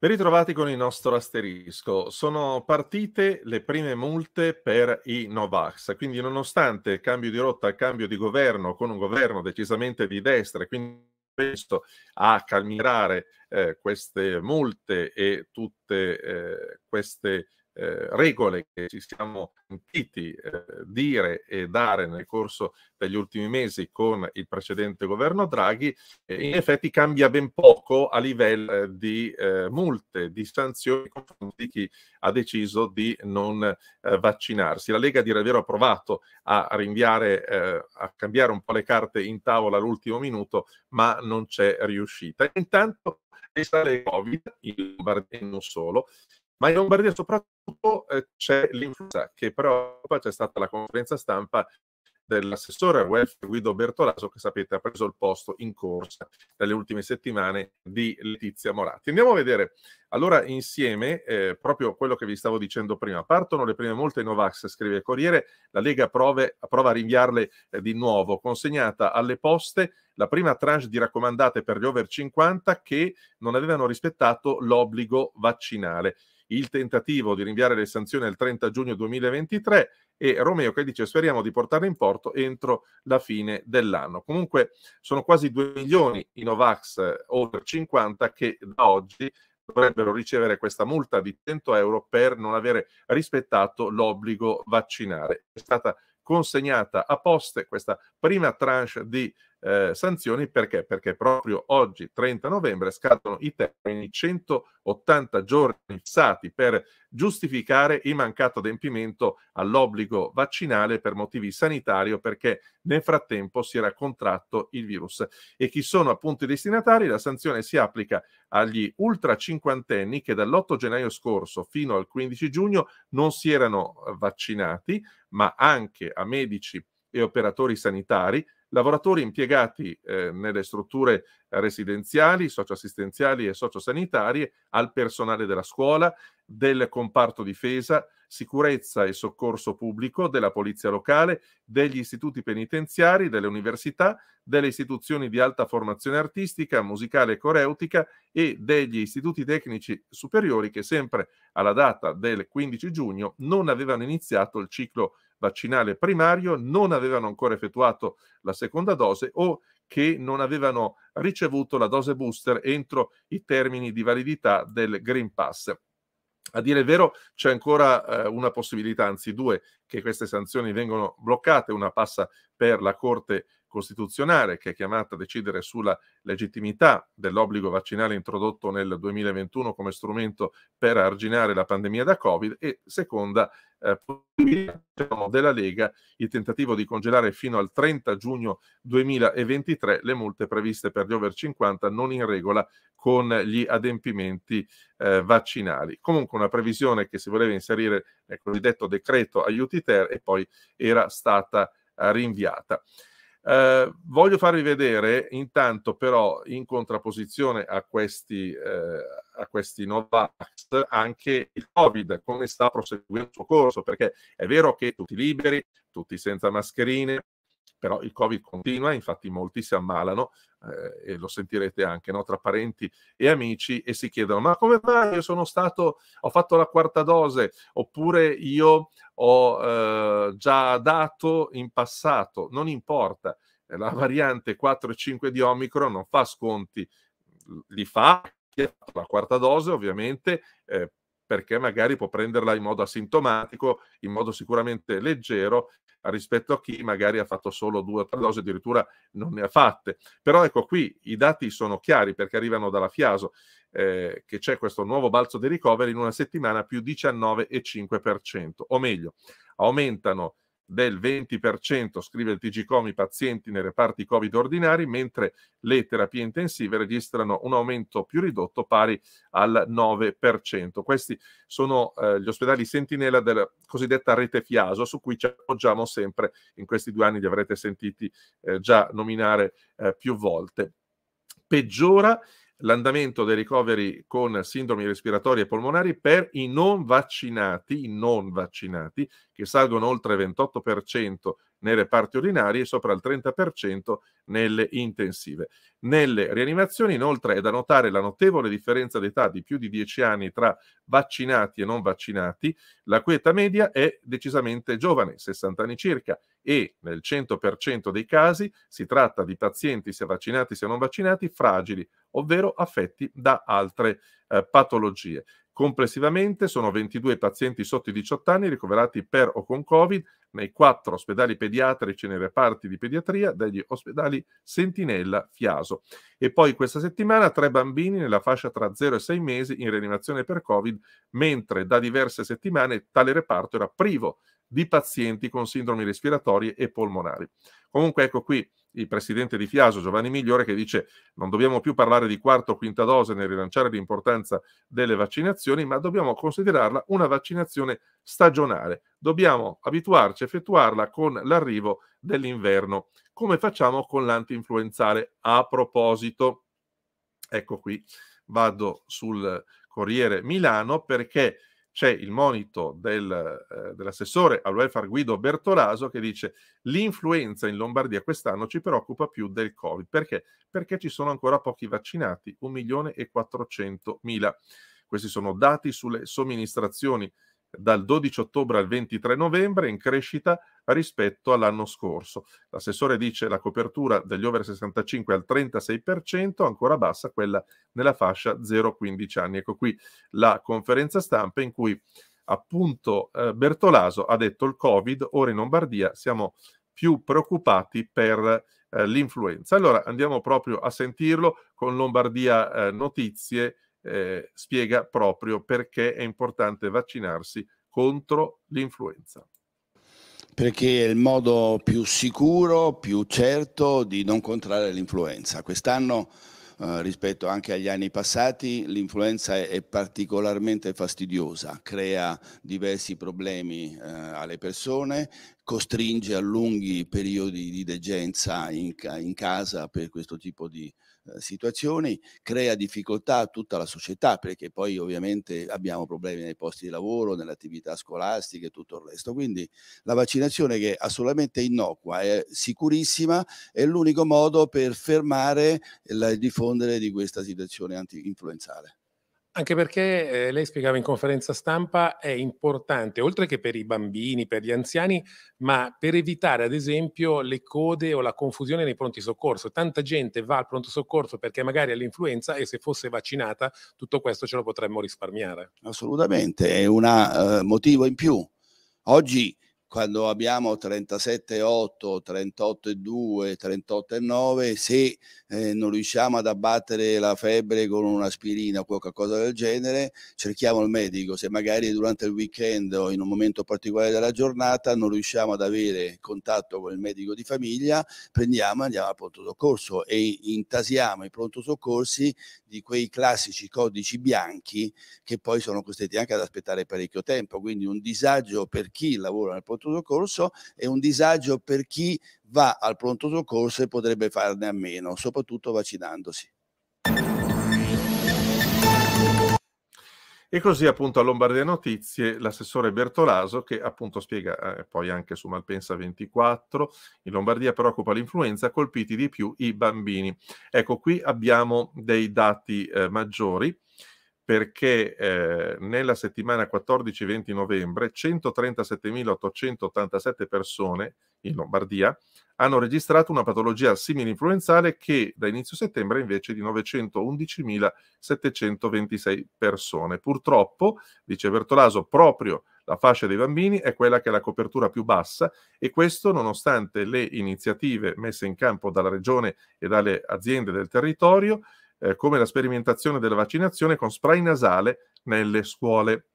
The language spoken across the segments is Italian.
Ben ritrovati con il nostro asterisco. Sono partite le prime multe per i Novax, quindi nonostante il cambio di rotta, il cambio di governo con un governo decisamente di destra, quindi questo a calmirare eh, queste multe e tutte eh, queste eh, regole che ci siamo sentiti eh, dire e dare nel corso degli ultimi mesi con il precedente governo Draghi, eh, in effetti cambia ben poco a livello eh, di eh, multe, di sanzioni di chi ha deciso di non vaccinarsi. La Lega di davvero ha provato a rinviare, a cambiare un po' le carte in tavola all'ultimo minuto, ma non c'è riuscita. Intanto risale il Covid, in Lombardia non solo, ma in Lombardia soprattutto eh, c'è l'influenza, che preoccupa, c'è stata la conferenza stampa dell'assessore welfare Guido Bertolaso, che sapete ha preso il posto in corsa dalle ultime settimane di Letizia Moratti. Andiamo a vedere allora insieme eh, proprio quello che vi stavo dicendo prima. Partono le prime molte Novax, scrive Corriere, la Lega prove, prova a rinviarle eh, di nuovo, consegnata alle poste la prima tranche di raccomandate per gli over 50 che non avevano rispettato l'obbligo vaccinale il tentativo di rinviare le sanzioni al 30 giugno 2023 e Romeo che dice speriamo di portarle in porto entro la fine dell'anno. Comunque sono quasi 2 milioni i Novax eh, over 50 che da oggi dovrebbero ricevere questa multa di 100 euro per non avere rispettato l'obbligo vaccinare. È stata consegnata a poste questa prima tranche di eh, sanzioni perché? Perché proprio oggi, 30 novembre, scadono i termini 180 giorni fissati per giustificare il mancato adempimento all'obbligo vaccinale per motivi sanitari perché nel frattempo si era contratto il virus. E chi sono appunto i destinatari? La sanzione si applica agli ultra cinquantenni che dall'8 gennaio scorso fino al 15 giugno non si erano vaccinati, ma anche a medici e operatori sanitari lavoratori impiegati eh, nelle strutture residenziali, socioassistenziali e sociosanitarie, al personale della scuola, del comparto difesa, sicurezza e soccorso pubblico, della polizia locale, degli istituti penitenziari, delle università, delle istituzioni di alta formazione artistica, musicale e coreutica e degli istituti tecnici superiori che sempre alla data del 15 giugno non avevano iniziato il ciclo vaccinale primario, non avevano ancora effettuato la seconda dose o che non avevano ricevuto la dose booster entro i termini di validità del Green Pass. A dire il vero, c'è ancora eh, una possibilità, anzi due, che queste sanzioni vengano bloccate. Una passa per la Corte costituzionale che è chiamata a decidere sulla legittimità dell'obbligo vaccinale introdotto nel 2021 come strumento per arginare la pandemia da Covid e seconda eh, della Lega il tentativo di congelare fino al 30 giugno 2023 le multe previste per gli over 50 non in regola con gli adempimenti eh, vaccinali. Comunque una previsione che si voleva inserire nel cosiddetto decreto aiuti ter e poi era stata eh, rinviata. Eh, voglio farvi vedere intanto però in contrapposizione a questi, eh, a questi Novax anche il Covid, come sta proseguendo il suo corso, perché è vero che tutti liberi, tutti senza mascherine, però il Covid continua, infatti molti si ammalano eh, e lo sentirete anche no? tra parenti e amici e si chiedono ma come mai io sono stato, ho fatto la quarta dose oppure io ho eh, già dato in passato, non importa, eh, la variante 4 e 5 di Omicron non fa sconti, li fa la quarta dose ovviamente eh, perché magari può prenderla in modo asintomatico, in modo sicuramente leggero rispetto a chi magari ha fatto solo due o tre dosi, addirittura non ne ha fatte. Però ecco qui i dati sono chiari perché arrivano dalla Fiaso, eh, che c'è questo nuovo balzo di ricoveri in una settimana più 19,5%, o meglio, aumentano del 20%, scrive il TGCOM, i pazienti nei reparti Covid ordinari, mentre le terapie intensive registrano un aumento più ridotto pari al 9%. Questi sono eh, gli ospedali sentinella della cosiddetta rete Fiaso, su cui ci appoggiamo sempre. In questi due anni li avrete sentiti eh, già nominare eh, più volte. Peggiora l'andamento dei ricoveri con sindromi respiratorie e polmonari per i non vaccinati, i non vaccinati che salgono oltre 28% nei reparti urinari e sopra il 30% nelle intensive. Nelle rianimazioni inoltre è da notare la notevole differenza d'età di più di 10 anni tra vaccinati e non vaccinati, la cui età media è decisamente giovane, 60 anni circa, e nel 100% dei casi si tratta di pazienti sia vaccinati sia non vaccinati fragili, ovvero affetti da altre eh, patologie. Complessivamente sono 22 pazienti sotto i 18 anni ricoverati per o con Covid, nei quattro ospedali pediatrici cioè nei reparti di pediatria degli ospedali Sentinella Fiaso. E poi questa settimana tre bambini nella fascia tra 0 e 6 mesi in rianimazione per Covid, mentre da diverse settimane tale reparto era privo di pazienti con sindromi respiratorie e polmonari. Comunque ecco qui il presidente di Fiaso, Giovanni Migliore, che dice non dobbiamo più parlare di quarta o quinta dose nel rilanciare l'importanza delle vaccinazioni, ma dobbiamo considerarla una vaccinazione stagionale. Dobbiamo abituarci a effettuarla con l'arrivo dell'inverno, come facciamo con l'anti-influenzale. A proposito, ecco qui, vado sul Corriere Milano perché c'è il monito del, eh, dell'assessore al welfare Guido Bertolaso che dice l'influenza in Lombardia quest'anno ci preoccupa più del Covid. Perché? Perché ci sono ancora pochi vaccinati, 1 milione e 400 mila. Questi sono dati sulle somministrazioni dal 12 ottobre al 23 novembre in crescita rispetto all'anno scorso. L'assessore dice che la copertura degli over 65 al 36%, ancora bassa quella nella fascia 0-15 anni. Ecco qui la conferenza stampa in cui appunto eh, Bertolaso ha detto il Covid, ora in Lombardia siamo più preoccupati per eh, l'influenza. Allora andiamo proprio a sentirlo con Lombardia eh, Notizie eh, spiega proprio perché è importante vaccinarsi contro l'influenza. Perché è il modo più sicuro, più certo di non contrarre l'influenza. Quest'anno eh, rispetto anche agli anni passati, l'influenza è, particolarmente fastidiosa, crea diversi problemi eh, alle persone costringe a lunghi periodi di degenza in, in casa per questo tipo di eh, situazioni, crea difficoltà a tutta la società perché poi ovviamente abbiamo problemi nei posti di lavoro, nelle attività scolastiche e tutto il resto. Quindi la vaccinazione che è assolutamente innocua, è sicurissima, è l'unico modo per fermare il diffondere di questa situazione anti-influenzale. Anche perché eh, lei spiegava in conferenza stampa è importante, oltre che per i bambini, per gli anziani, ma per evitare ad esempio le code o la confusione nei pronti soccorso. Tanta gente va al pronto soccorso perché magari ha l'influenza e se fosse vaccinata tutto questo ce lo potremmo risparmiare. Assolutamente, è un eh, motivo in più. Oggi quando abbiamo 37,8, 38,2, 38,9, se eh, non riusciamo ad abbattere la febbre con un'aspirina o qualcosa del genere, cerchiamo il medico. Se magari durante il weekend o in un momento particolare della giornata non riusciamo ad avere contatto con il medico di famiglia, prendiamo e andiamo al pronto soccorso e intasiamo i pronto soccorsi di quei classici codici bianchi che poi sono costretti anche ad aspettare parecchio tempo. Quindi un disagio per chi lavora nel pronto pronto soccorso è un disagio per chi va al pronto soccorso e potrebbe farne a meno, soprattutto vaccinandosi. E così appunto a Lombardia Notizie l'assessore Bertolaso che appunto spiega eh, poi anche su Malpensa 24, in Lombardia preoccupa l'influenza, colpiti di più i bambini. Ecco qui abbiamo dei dati eh, maggiori perché eh, nella settimana 14-20 novembre 137.887 persone in Lombardia hanno registrato una patologia simile influenzale che da inizio settembre invece di 911.726 persone. Purtroppo, dice Bertolaso, proprio la fascia dei bambini è quella che ha la copertura più bassa e questo nonostante le iniziative messe in campo dalla regione e dalle aziende del territorio eh, come la sperimentazione della vaccinazione con spray nasale nelle scuole.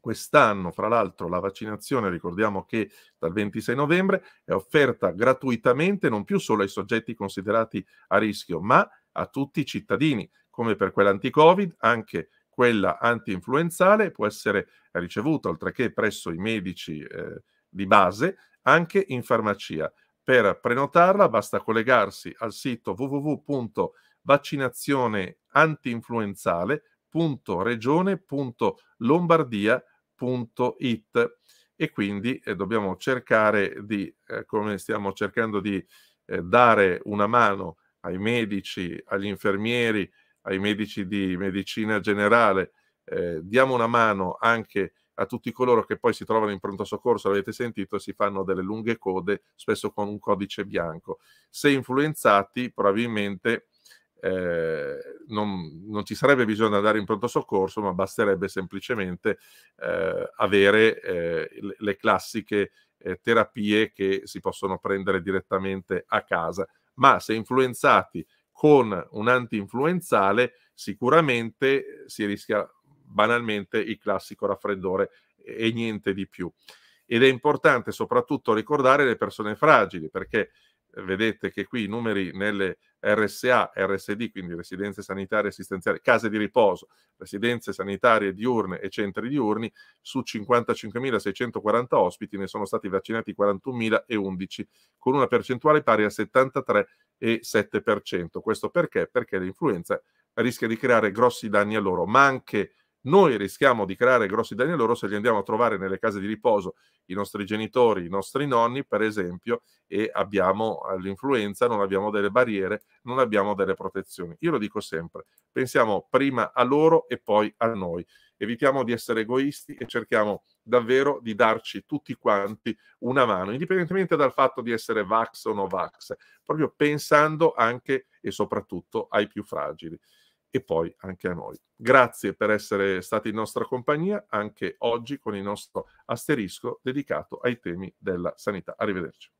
Quest'anno, fra l'altro, la vaccinazione, ricordiamo che dal 26 novembre, è offerta gratuitamente non più solo ai soggetti considerati a rischio, ma a tutti i cittadini, come per quella anti-Covid, anche quella anti-influenzale può essere ricevuta, oltre che presso i medici eh, di base, anche in farmacia. Per prenotarla basta collegarsi al sito www.farmacia.com vaccinazione antinfluenzale.regione.lombardia.it e quindi eh, dobbiamo cercare di, eh, come stiamo cercando di eh, dare una mano ai medici, agli infermieri, ai medici di medicina generale, eh, diamo una mano anche a tutti coloro che poi si trovano in pronto soccorso, l'avete sentito, si fanno delle lunghe code, spesso con un codice bianco. Se influenzati, probabilmente eh, non, non, ci sarebbe bisogno di andare in pronto soccorso, ma basterebbe semplicemente eh, avere eh, le classiche eh, terapie che si possono prendere direttamente a casa. Ma se influenzati con un anti-influenzale, sicuramente si rischia banalmente il classico raffreddore e niente di più. Ed è importante soprattutto ricordare le persone fragili, perché vedete che qui i numeri nelle RSA, RSD, quindi residenze sanitarie assistenziali, case di riposo, residenze sanitarie diurne e centri diurni, su 55.640 ospiti ne sono stati vaccinati 41.011, con una percentuale pari al 73,7%. Questo perché? Perché l'influenza rischia di creare grossi danni a loro, ma anche noi rischiamo di creare grossi danni a loro se li andiamo a trovare nelle case di riposo, i nostri genitori, i nostri nonni, per esempio, e abbiamo eh, l'influenza, non abbiamo delle barriere, non abbiamo delle protezioni. Io lo dico sempre, pensiamo prima a loro e poi a noi. Evitiamo di essere egoisti e cerchiamo davvero di darci tutti quanti una mano, indipendentemente dal fatto di essere vax o no vax, proprio pensando anche e soprattutto ai più fragili e poi anche a noi. Grazie per essere stati in nostra compagnia anche oggi con il nostro asterisco dedicato ai temi della sanità. Arrivederci.